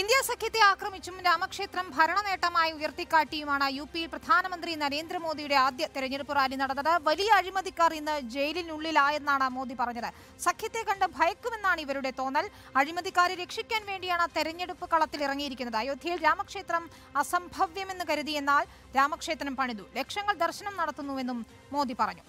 India സഖ്യത്തെ ആക്രമിച്ചും രാമക്ഷേത്രം ഭരണ നേട്ടമായി ഉയർത്തിക്കാട്ടിയുമാണ് യു പിയിൽ പ്രധാനമന്ത്രി നരേന്ദ്രമോദിയുടെ ആദ്യ തെരഞ്ഞെടുപ്പ് റാലി നടന്നത് വലിയ അഴിമതിക്കാർ ഇന്ന് ജയിലിനുള്ളിലായെന്നാണ് മോദി പറഞ്ഞത് സഖ്യത്തെ കണ്ട് ഭയക്കുമെന്നാണ് ഇവരുടെ തോന്നൽ അഴിമതിക്കാരെ രക്ഷിക്കാൻ വേണ്ടിയാണ് തെരഞ്ഞെടുപ്പ് ഇറങ്ങിയിരിക്കുന്നത് അയോധ്യയിൽ രാമക്ഷേത്രം അസംഭവ്യമെന്ന് കരുതിയെന്നാൽ രാമക്ഷേത്രം പണിതു ലക്ഷങ്ങൾ ദർശനം നടത്തുന്നുവെന്നും മോദി പറഞ്ഞു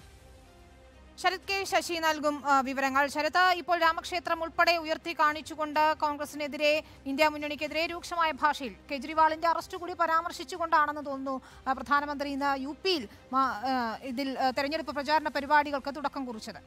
ശരത് കെ ശശി നൽകും വിവരങ്ങൾ ശരത് ഇപ്പോൾ രാമക്ഷേത്രം ഉൾപ്പെടെ ഉയർത്തി കാണിച്ചുകൊണ്ട് കോൺഗ്രസിനെതിരെ ഇന്ത്യ മുന്നണിക്കെതിരെ രൂക്ഷമായ ഭാഷയിൽ കെജ്രിവാളിന്റെ അറസ്റ്റ് കൂടി പരാമർശിച്ചുകൊണ്ടാണെന്ന് തോന്നുന്നു പ്രധാനമന്ത്രി ഇന്ന് യു പിയിൽ ഇതിൽ തെരഞ്ഞെടുപ്പ് പ്രചാരണ പരിപാടികൾക്ക് തുടക്കം കുറിച്ചത്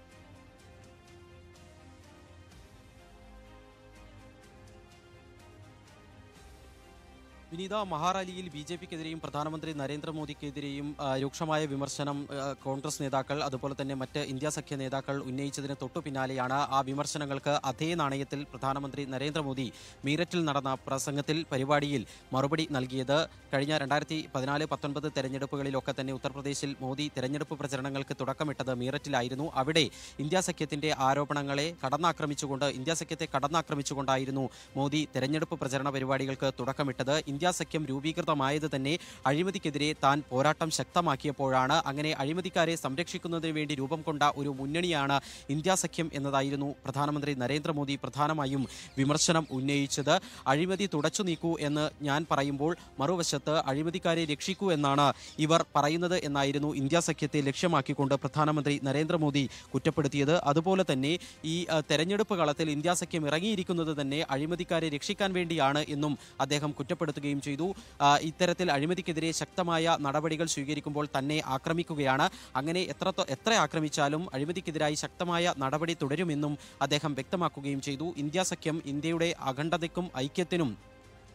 വിനീത മഹാറാലിയിൽ ബി ജെ പിക്കെതിരെയും പ്രധാനമന്ത്രി നരേന്ദ്രമോദിക്കെതിരെയും രൂക്ഷമായ വിമർശനം കോൺഗ്രസ് നേതാക്കൾ അതുപോലെ തന്നെ മറ്റ് ഇന്ത്യ സഖ്യ നേതാക്കൾ ഉന്നയിച്ചതിന് തൊട്ടു പിന്നാലെയാണ് ആ വിമർശനങ്ങൾക്ക് അതേ നാണയത്തിൽ പ്രധാനമന്ത്രി നരേന്ദ്രമോദി മീററ്റിൽ നടന്ന പ്രസംഗത്തിൽ പരിപാടിയിൽ മറുപടി നൽകിയത് കഴിഞ്ഞ രണ്ടായിരത്തി പതിനാല് പത്തൊൻപത് തെരഞ്ഞെടുപ്പുകളിലൊക്കെ തന്നെ ഉത്തർപ്രദേശിൽ മോദി തെരഞ്ഞെടുപ്പ് പ്രചരണങ്ങൾക്ക് തുടക്കമിട്ടത് മീററ്റിലായിരുന്നു അവിടെ ഇന്ത്യ സഖ്യത്തിന്റെ ആരോപണങ്ങളെ കടന്നാക്രമിച്ചുകൊണ്ട് ഇന്ത്യ സഖ്യത്തെ കടന്നാക്രമിച്ചുകൊണ്ടായിരുന്നു മോദി തെരഞ്ഞെടുപ്പ് പ്രചരണ പരിപാടികൾക്ക് തുടക്കമിട്ടത് ഇന്ത്യാ സഖ്യം രൂപീകൃതമായത് തന്നെ അഴിമതിക്കെതിരെ താൻ പോരാട്ടം ശക്തമാക്കിയപ്പോഴാണ് അങ്ങനെ അഴിമതിക്കാരെ സംരക്ഷിക്കുന്നതിന് വേണ്ടി രൂപം കൊണ്ട ഒരു മുന്നണിയാണ് ഇന്ത്യാ സഖ്യം എന്നതായിരുന്നു പ്രധാനമന്ത്രി നരേന്ദ്രമോദി പ്രധാനമായും വിമർശനം ഉന്നയിച്ചത് അഴിമതി തുടച്ചു നീക്കൂ എന്ന് ഞാൻ പറയുമ്പോൾ മറുവശത്ത് അഴിമതിക്കാരെ രക്ഷിക്കൂ എന്നാണ് ഇവർ പറയുന്നത് എന്നായിരുന്നു ഇന്ത്യാ സഖ്യത്തെ ലക്ഷ്യമാക്കിക്കൊണ്ട് പ്രധാനമന്ത്രി നരേന്ദ്രമോദി കുറ്റപ്പെടുത്തിയത് അതുപോലെ തന്നെ ഈ തെരഞ്ഞെടുപ്പ് കളത്തിൽ ഇന്ത്യാ സഖ്യം ഇറങ്ങിയിരിക്കുന്നത് തന്നെ അഴിമതിക്കാരെ രക്ഷിക്കാൻ വേണ്ടിയാണ് എന്നും അദ്ദേഹം കുറ്റപ്പെടുത്തുകയും ആവശ്യപ്പെടുകയും ചെയ്തു ഇത്തരത്തിൽ അഴിമതിക്കെതിരെ ശക്തമായ നടപടികൾ സ്വീകരിക്കുമ്പോൾ തന്നെ ആക്രമിക്കുകയാണ് അങ്ങനെ എത്ര എത്ര ആക്രമിച്ചാലും അഴിമതിക്കെതിരായി ശക്തമായ നടപടി തുടരുമെന്നും അദ്ദേഹം വ്യക്തമാക്കുകയും ചെയ്തു ഇന്ത്യ സഖ്യം ഇന്ത്യയുടെ അഖണ്ഡതയ്ക്കും ഐക്യത്തിനും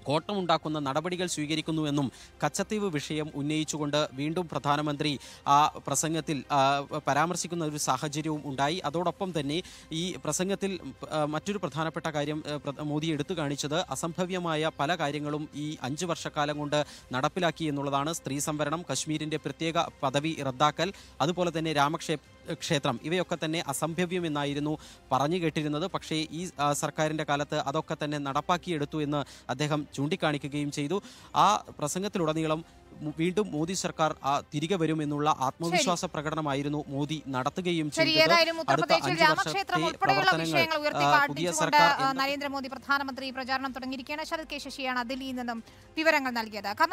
കോട്ടമുണ്ടാക്കുന്ന നടപടികൾ സ്വീകരിക്കുന്നുവെന്നും കച്ചത്തീവ് വിഷയം ഉന്നയിച്ചുകൊണ്ട് വീണ്ടും പ്രധാനമന്ത്രി ആ പ്രസംഗത്തിൽ പരാമർശിക്കുന്ന ഒരു സാഹചര്യവും ഉണ്ടായി അതോടൊപ്പം തന്നെ ഈ പ്രസംഗത്തിൽ മറ്റൊരു പ്രധാനപ്പെട്ട കാര്യം മോദി എടുത്തു കാണിച്ചത് അസംഭവ്യമായ പല കാര്യങ്ങളും ഈ അഞ്ച് വർഷക്കാലം കൊണ്ട് നടപ്പിലാക്കി എന്നുള്ളതാണ് സ്ത്രീ സംവരണം കശ്മീരിൻ്റെ പ്രത്യേക പദവി റദ്ദാക്കൽ അതുപോലെ തന്നെ രാമക്ഷേത്ര ക്ഷേത്രം ഇവയൊക്കെ തന്നെ എന്നായിരുന്നു പറഞ്ഞു കേട്ടിരുന്നത് പക്ഷേ ഈ സർക്കാരിൻ്റെ കാലത്ത് അതൊക്കെ തന്നെ നടപ്പാക്കിയെടുത്തു എന്ന് അദ്ദേഹം ചൂണ്ടിക്കാണിക്കുകയും ചെയ്തു ആ പ്രസംഗത്തിലുടനീളം വീണ്ടും മോദി സർക്കാർ തിരികെ വരും എന്നുള്ള ആത്മവിശ്വാസ പ്രകടനമായിരുന്നു മോദി നടത്തുകയും ചെയ്തത് പുതിയ സർക്കാർ നരേന്ദ്രമോദി പ്രധാനമന്ത്രി പ്രചാരണം തുടങ്ങിയിരിക്കുകയാണ് ശരത് കെ ശശിയാണ് ദില്ലിയിൽ നിന്നും വിവരങ്ങൾ നൽകിയത്